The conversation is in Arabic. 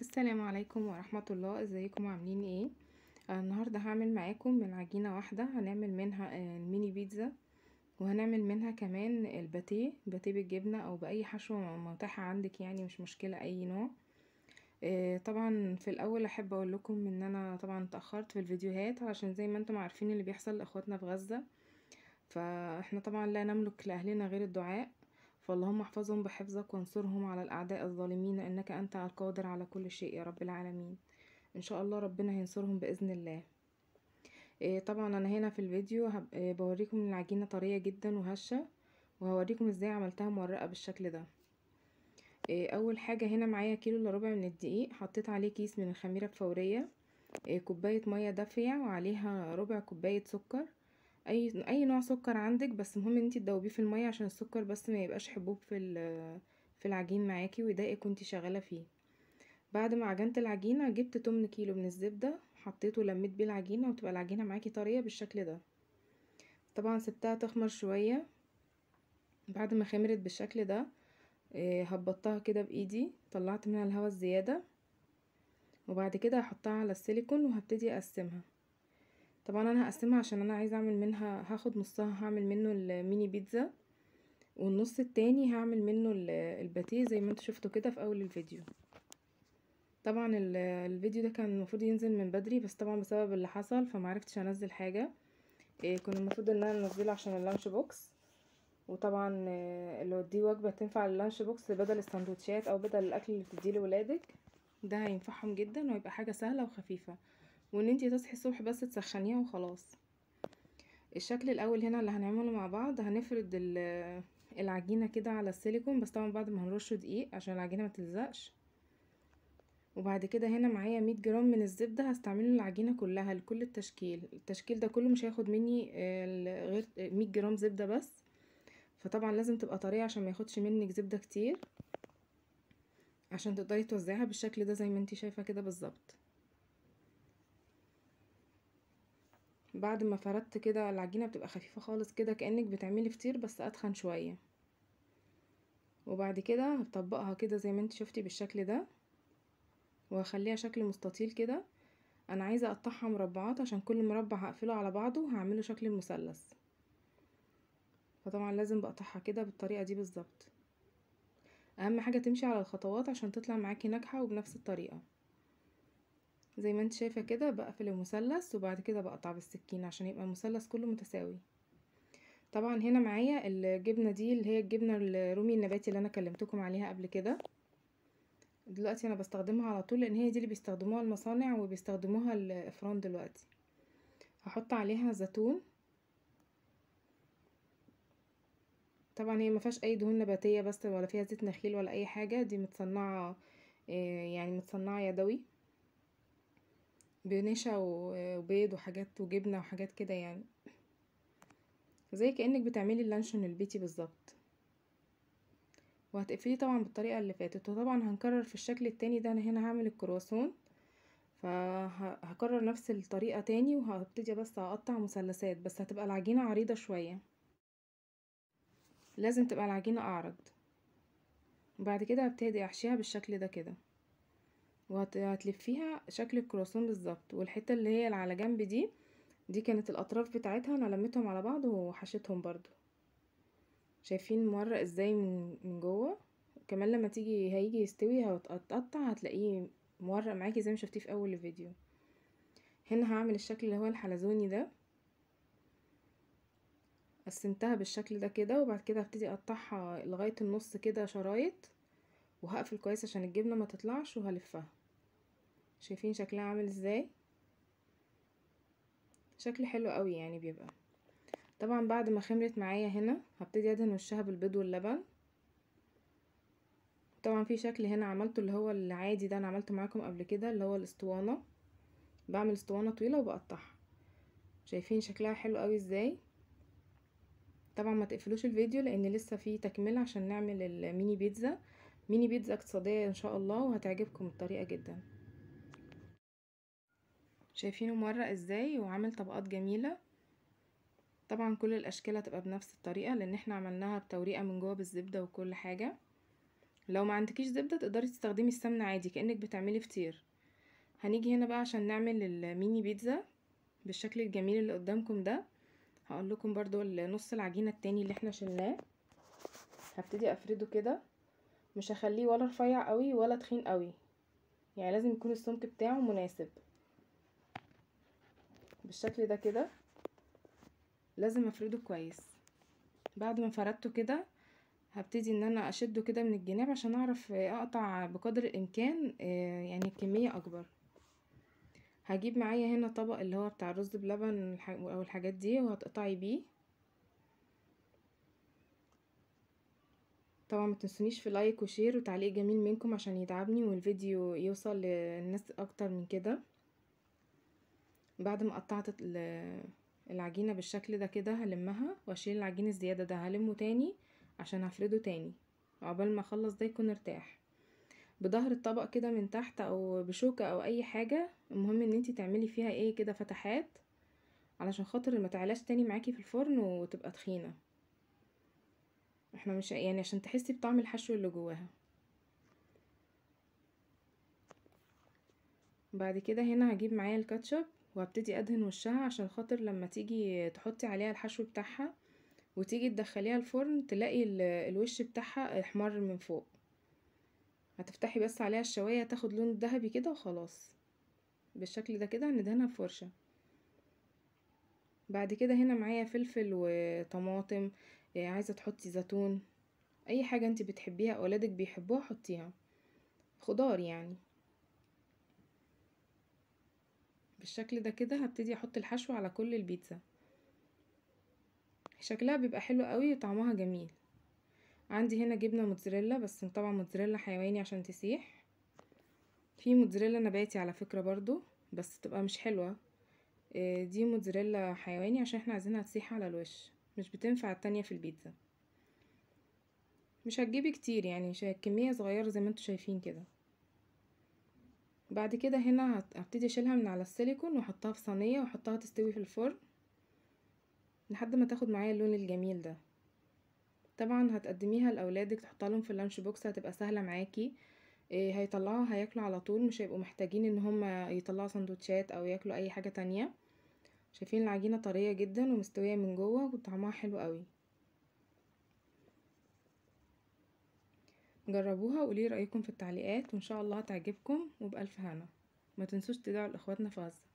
السلام عليكم ورحمة الله ازيكم عاملين ايه آه النهاردة هعمل معاكم من عجينة واحدة هنعمل منها آه الميني بيتزا وهنعمل منها كمان الباتيه باتيه بالجبنة او باي حشوة متاحة عندك يعني مش مشكلة اي نوع آه طبعا في الاول احب اقول لكم ان انا طبعا اتأخرت في الفيديوهات عشان زي ما انتم عارفين اللي بيحصل لاخواتنا في غزة فاحنا طبعا لا نملك لاهلنا غير الدعاء فاللهم احفظهم بحفظك وانصرهم على الأعداء الظالمين إنك أنت القادر على كل شيء يا رب العالمين إن شاء الله ربنا هينصرهم بإذن الله آه، طبعا أنا هنا في الفيديو آه، بوريكم العجينة طرية جدا وهشة وهوريكم ازاي عملتها مورقة بالشكل ده آه، أول حاجة هنا معايا كيلو الا ربع من الدقيق حطيت عليه كيس من الخميرة الفورية كوباية مية دافية وعليها ربع كوباية سكر اي اي نوع سكر عندك بس مهم ان انتي تدوبيه في الميه عشان السكر بس ميبقاش حبوب في في العجين معاكي ويضايقك وانتي شغاله فيه بعد ما عجنت العجينه جبت تمن كيلو من الزبده حطيته ولميت بيه العجينه وتبقى العجينه معاكي طريه بالشكل ده طبعا سبتها تخمر شويه بعد ما خمرت بالشكل ده آه، هبطتها كده بايدي طلعت منها الهواء الزياده وبعد كده هحطها على السيليكون وهبتدي اقسمها طبعا انا هقسمها عشان انا عايزه اعمل منها هاخد نصها هعمل منه الميني بيتزا والنص التاني هعمل منه الباتيه زي ما انتوا شفتوا كده في اول الفيديو طبعا الفيديو ده كان المفروض ينزل من بدري بس طبعا بسبب اللي حصل فمعرفتش انزل حاجه إيه كنت المفروض ان انا انزله عشان اللانش بوكس وطبعا آه، لو دي وجبه تنفع اللانش بوكس بدل السندوتشات او بدل الاكل اللي بتديه لولادك ده هينفعهم جدا ويبقى حاجه سهله وخفيفه وان انتي تصحي الصبح بس تسخنيها وخلاص الشكل الاول هنا اللي هنعمله مع بعض هنفرد العجينه كده على السيليكون بس طبعا بعد ما هنرشه دقيق عشان العجينه ما تلزقش وبعد كده هنا معايا 100 جرام من الزبده هستعمله العجينه كلها لكل التشكيل التشكيل ده كله مش هياخد مني غير 100 جرام زبده بس فطبعا لازم تبقى طريه عشان ما ياخدش منك زبده كتير عشان تقدري توزعيها بالشكل ده زي ما انتي شايفه كده بالظبط بعد ما فردت كده العجينة بتبقى خفيفة خالص كده كأنك بتعملي فطير بس أتخن شوية وبعد كده هطبقها كده زي ما انت شفتي بالشكل ده وهخليها شكل مستطيل كده انا عايزة اقطعها مربعات عشان كل مربع هقفله على بعضه هعمله شكل المثلث فطبعا لازم بقطعها كده بالطريقة دي بالظبط اهم حاجة تمشي على الخطوات عشان تطلع معاكي ناجحة وبنفس الطريقة زي ما انت شايفة كده بقفل المثلث وبعد كده بقطع بالسكين عشان يبقى المثلث كله متساوي طبعا هنا معايا الجبنة دي اللي هي الجبنة الرومي النباتي اللي انا كلمتكم عليها قبل كده دلوقتي انا بستخدمها على طول لان هي دي اللي بيستخدموها المصانع وبيستخدموها الافران دلوقتي هحط عليها زيتون طبعا هي ما فيهاش اي دهون نباتيه بس ولا فيها زيت نخيل ولا اي حاجه دي متصنعه آه، يعني متصنعه يدوي بنشا وبيض وحاجات وجبنة وحاجات كده يعني، زي كأنك بتعملي اللانشون البيتي بالظبط، وهتقفليه طبعا بالطريقة اللي فاتت وطبعا هنكرر في الشكل التاني ده أنا هنا هعمل الكرواسون فهكرر هكرر نفس الطريقة تاني وهبتدي بس أقطع مثلثات بس هتبقى العجينة عريضة شوية، لازم تبقى العجينة أعرض، وبعد كده هبتدي أحشيها بالشكل ده كده. وهتلفيها شكل الكرواسون بالظبط والحته اللي هي اللي على جنب دي دي كانت الاطراف بتاعتها انا لميتهم على بعض وحشيتهم برضو شايفين مورق ازاي من من جوه كمان لما تيجي هيجي يستوي هتقطع هتلاقيه مورق معاكي زي ما شفتيه في اول الفيديو هنا هعمل الشكل اللي هو الحلزوني ده قسمتها بالشكل ده كده وبعد كده هبتدي اقطعها لغايه النص كده شرايط وهقفل كويس عشان الجبنه ما تطلعش وهلفها شايفين شكلها عامل ازاي شكل حلو قوي يعني بيبقى طبعا بعد ما خمرت معايا هنا هبتدي ادهن وشها بالبيض واللبن طبعا في شكل هنا عملته اللي هو العادي ده انا عملته معاكم قبل كده اللي هو الاسطوانه بعمل اسطوانه طويله وبقطعها شايفين شكلها حلو قوي ازاي طبعا ما تقفلوش الفيديو لان لسه في تكمله عشان نعمل الميني بيتزا ميني بيتزا اقتصاديه ان شاء الله وهتعجبكم الطريقه جدا شايفينه مرة ازاي وعامل طبقات جميلة طبعا كل الاشكال هتبقى بنفس الطريقة لان احنا عملناها بتوريقة من جوه بالزبدة وكل حاجة لو ما عندكيش زبدة تقدري تستخدمي السمنة عادي كأنك بتعملي فطير هنيجي هنا بقى عشان نعمل الميني بيتزا بالشكل الجميل اللي قدامكم ده هقول لكم برضو نص العجينة التاني اللي احنا شلناه هبتدي افرده كده مش هخليه ولا رفيع قوي ولا تخين قوي يعني لازم يكون السمك بتاعه مناسب بالشكل ده كده لازم افرده كويس بعد ما فردته كده هبتدي ان انا اشده كده من الجناب عشان اعرف اقطع بقدر الامكان آه، يعني كمية اكبر هجيب معايا هنا طبق اللي هو بتاع الرز بلبن او الحاجات دي وهتقطعي بيه طبعا ما تنسونيش في لايك وشير وتعليق جميل منكم عشان يدعمني والفيديو يوصل للناس اكتر من كده بعد ما قطعت العجينة بالشكل ده كده هلمها واشيل العجين الزيادة ده هلمه تاني عشان هفرده تاني عقبال ما اخلص ده يكون ارتاح بظهر الطبق كده من تحت او بشوكة او اي حاجة المهم ان انتي تعملي فيها ايه كده فتحات علشان خاطر ما تعلاش تاني معاكي في الفرن وتبقى تخينة احنا مش يعني عشان تحسي بطعم الحشو اللي جواها بعد كده هنا هجيب معايا الكاتشب وهبتدي ادهن وشها عشان خاطر لما تيجي تحطي عليها الحشو بتاعها وتيجي تدخليها الفرن تلاقي الوش بتاعها احمر من فوق هتفتحي بس عليها الشوايه تاخد لون الذهبي كده وخلاص بالشكل ده كده هندهنها بفرشه بعد كده هنا معايا فلفل وطماطم آه، عايزه تحطي زيتون اي حاجه انت بتحبيها اولادك بيحبوها حطيها خضار يعني بالشكل ده كده هبتدي احط الحشو على كل البيتزا شكلها بيبقى حلو قوي وطعمها جميل عندي هنا جبنه موتزاريلا بس طبعا موتزاريلا حيواني عشان تسيح في موتزاريلا نباتي على فكره برضو بس تبقى مش حلوه آه، دي موتزاريلا حيواني عشان احنا عايزينها تسيح على الوش مش بتنفع التانية في البيتزا مش هتجيبي كتير يعني كميه صغيره زي ما انتوا شايفين كده بعد كده هنا هبتدي اشيلها من على السيليكون واحطها في صينيه واحطها تستوي في الفرن لحد ما تاخد معايا اللون الجميل ده طبعا هتقدميها لاولادك تحطها لهم في اللانش بوكس هتبقى سهله معاكي إيه، هيطلعوا هياكلوا على طول مش هيبقوا محتاجين ان هما يطلعوا سندوتشات او ياكلوا اي حاجه تانية شايفين العجينه طريه جدا ومستويه من جوه وطعمها حلو قوي جربوها وقولي رأيكم في التعليقات وان شاء الله هتعجبكم وبألف هنا ما تنسوش تدعوا لاخواتنا في غزة